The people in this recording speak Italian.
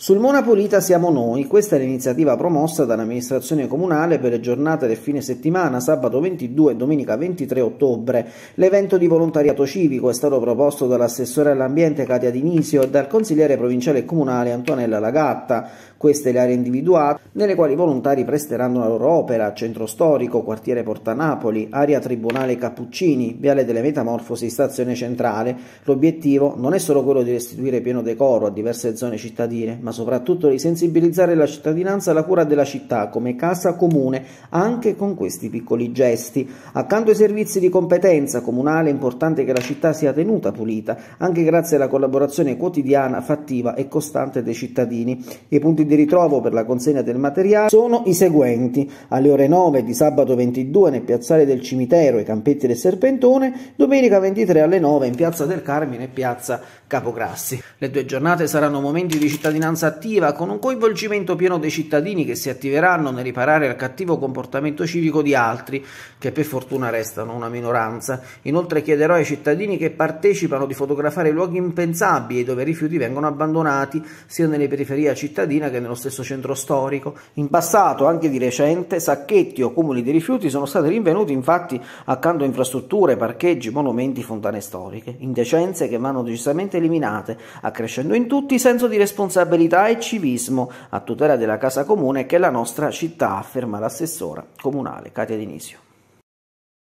Sul Monapulita siamo noi, questa è l'iniziativa promossa dall'amministrazione comunale per le giornate del fine settimana, sabato 22 e domenica 23 ottobre. L'evento di volontariato civico è stato proposto dall'assessore all'ambiente Katia Dinisio e dal consigliere provinciale e comunale Antonella Lagatta. Queste le aree individuate nelle quali i volontari presteranno la loro opera, centro storico, quartiere Porta Napoli, area Tribunale Cappuccini, Viale delle Metamorfosi, stazione centrale. L'obiettivo non è solo quello di restituire pieno decoro a diverse zone cittadine, ma ma soprattutto di sensibilizzare la cittadinanza alla cura della città come casa comune, anche con questi piccoli gesti. Accanto ai servizi di competenza comunale è importante che la città sia tenuta pulita, anche grazie alla collaborazione quotidiana, fattiva e costante dei cittadini. I punti di ritrovo per la consegna del materiale sono i seguenti. Alle ore 9 di sabato 22 nel piazzale del cimitero e Campetti del Serpentone, domenica 23 alle 9 in piazza del Carmine e piazza Capograssi. Le due giornate saranno momenti di cittadinanza cittadinanza attiva con un coinvolgimento pieno dei cittadini che si attiveranno nel riparare al cattivo comportamento civico di altri, che per fortuna restano una minoranza. Inoltre chiederò ai cittadini che partecipano di fotografare luoghi impensabili dove i rifiuti vengono abbandonati sia nelle periferie cittadine che nello stesso centro storico. In passato, anche di recente, sacchetti o cumuli di rifiuti sono stati rinvenuti infatti accanto a infrastrutture, parcheggi, monumenti, fontane storiche. Indecenze che vanno decisamente eliminate, accrescendo in tutti il senso di responsabilità unità e civismo a tutela della casa comune che è la nostra città, afferma l'assessora comunale Katia Dinisio.